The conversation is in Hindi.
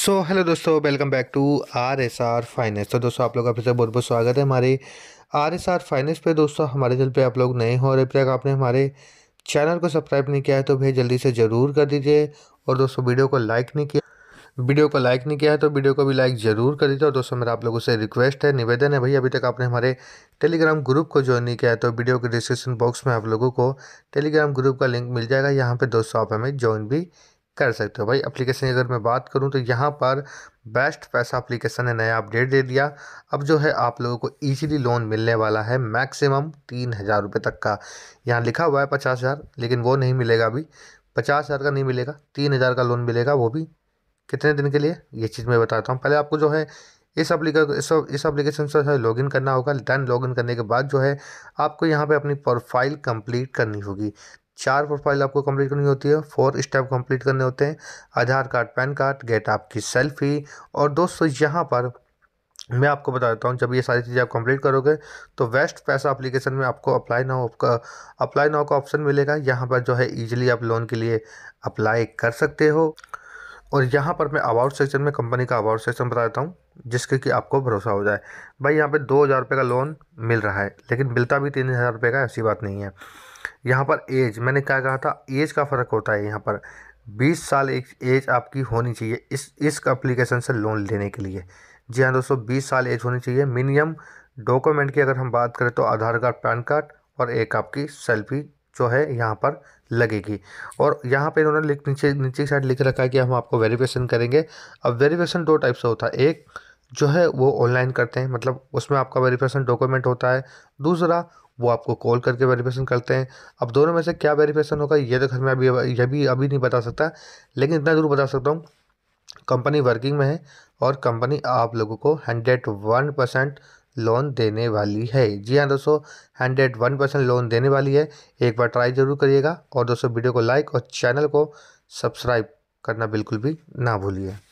सो so, हेलो दोस्तों welcome back to R S R finance तो दोस्तों आप लोग का फिर से बहुत बहुत स्वागत है हमारे आर एस आर फाइनेंस पे दोस्तों हमारे चैनल पे आप लोग नए हो और अभी तक आपने हमारे चैनल को सब्सक्राइब नहीं किया है तो भैया जल्दी से ज़रूर कर दीजिए और दोस्तों वीडियो को लाइक नहीं किया वीडियो को लाइक नहीं किया है तो वीडियो को भी लाइक ज़रूर कर दीजिए और दोस्तों मेरा आप लोगों से रिक्वेस्ट है निवेदन है भाई अभी तक आपने हमारे टेलीग्राम ग्रुप को ज्वाइन नहीं किया है तो वीडियो के डिस्क्रिप्शन बॉक्स में आप लोगों को टेलीग्राम ग्रुप का लिंक मिल जाएगा यहाँ पर दोस्तों आप हमें ज्वाइन भी कर सकते हो भाई एप्लीकेशन अगर मैं बात करूँ तो यहाँ पर बेस्ट पैसा एप्लीकेशन ने नया अपडेट दे दिया अब जो है आप लोगों को इजीली लोन मिलने वाला है मैक्सिमम तीन हज़ार रुपये तक का यहाँ लिखा हुआ है पचास हज़ार लेकिन वो नहीं मिलेगा अभी पचास हज़ार का नहीं मिलेगा तीन हज़ार का लोन मिलेगा वो भी कितने दिन के लिए ये चीज़ मैं बताता हूँ पहले आपको जो है इस एप्लीकेशन इस अप्लीकेशन से जो है लॉगिन करना होगा देन लॉगिन करने के बाद जो है आपको यहाँ पे अपनी प्रोफाइल कंप्लीट करनी होगी चार प्रोफाइल आपको कंप्लीट करनी होती है फोर स्टेप कंप्लीट करने होते हैं Aadhaar card PAN card get आपकी सेल्फी और दोस्तों यहाँ पर मैं आपको बता देता हूँ जब ये सारी चीज़ें आप कंप्लीट करोगे तो वेस्ट पैसा एप्लीकेशन में आपको अप्लाई नाउ आपका अप्लाई नाउ का ऑप्शन मिलेगा यहाँ पर जो है ईजिली आप लोन के लिए अप्लाई कर सकते हो और यहाँ पर मैं अवार्ड सेक्शन में कंपनी का अबाउट सेक्शन बता देता हूँ जिसके कि आपको भरोसा हो जाए भाई यहाँ पे दो हज़ार रुपये का लोन मिल रहा है लेकिन मिलता भी तीन हज़ार रुपये का ऐसी बात नहीं है यहाँ पर एज मैंने क्या कहा था एज का फ़र्क होता है यहाँ पर बीस साल एक एज आपकी होनी चाहिए इस इस अप्लीकेशन से लोन लेने के लिए जी हाँ दोस्तों बीस साल एज होनी चाहिए मिनिमम डॉक्यूमेंट की अगर हम बात करें तो आधार कार्ड पैन कार्ड और एक आपकी सेल्फी जो है यहाँ पर लगेगी और यहाँ पे इन्होंने नीचे नीचे साइड लिख रखा है कि हम आपको वेरिफिकेशन करेंगे अब वेरिफिकेशन दो टाइप से होता है एक जो है वो ऑनलाइन करते हैं मतलब उसमें आपका वेरीफिकेशन डॉक्यूमेंट होता है दूसरा वो आपको कॉल करके वेरीफिकेशन करते हैं अब दोनों में से क्या वेरीफिकेशन होगा ये तो घर में अभी ये भी अभी नहीं बता सकता लेकिन इतना जरूर बता सकता हूँ कंपनी वर्किंग में है और कंपनी आप लोगों को हंड्रेड वन परसेंट लोन देने वाली है जी हाँ दोस्तों हंड्रेड वन परसेंट लोन देने वाली है एक बार ट्राई जरूर करिएगा और दोस्तों वीडियो को लाइक और चैनल को सब्सक्राइब करना बिल्कुल भी ना भूलिए